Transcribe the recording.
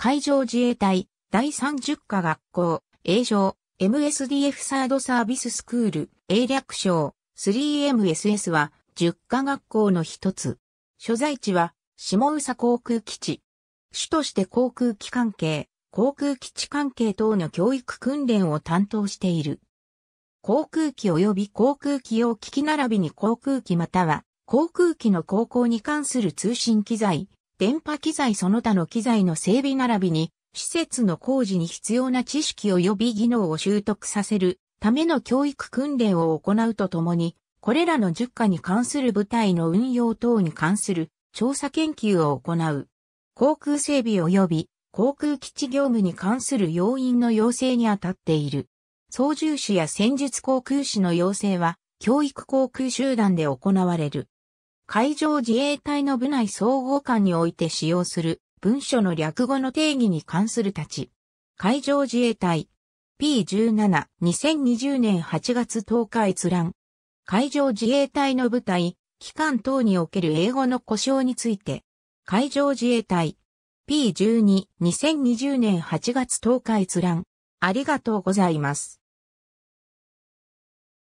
海上自衛隊第30課学校、A 賞、MSDF サードサービススクール、英略称、3MSS は10課学校の一つ。所在地は下宇佐航空基地。主として航空機関係、航空基地関係等の教育訓練を担当している。航空機及び航空機用機器並びに航空機または航空機の航行に関する通信機材、電波機材その他の機材の整備並びに、施設の工事に必要な知識及び技能を習得させるための教育訓練を行うとともに、これらの10課に関する部隊の運用等に関する調査研究を行う。航空整備及び航空基地業務に関する要因の要請に当たっている。操縦士や戦術航空士の要請は教育航空集団で行われる。海上自衛隊の部内総合官において使用する文書の略語の定義に関する立ち。海上自衛隊 P17 2020年8月10日閲覧。海上自衛隊の部隊、機関等における英語の故障について。海上自衛隊 P12 2020年8月10日閲覧。ありがとうございます。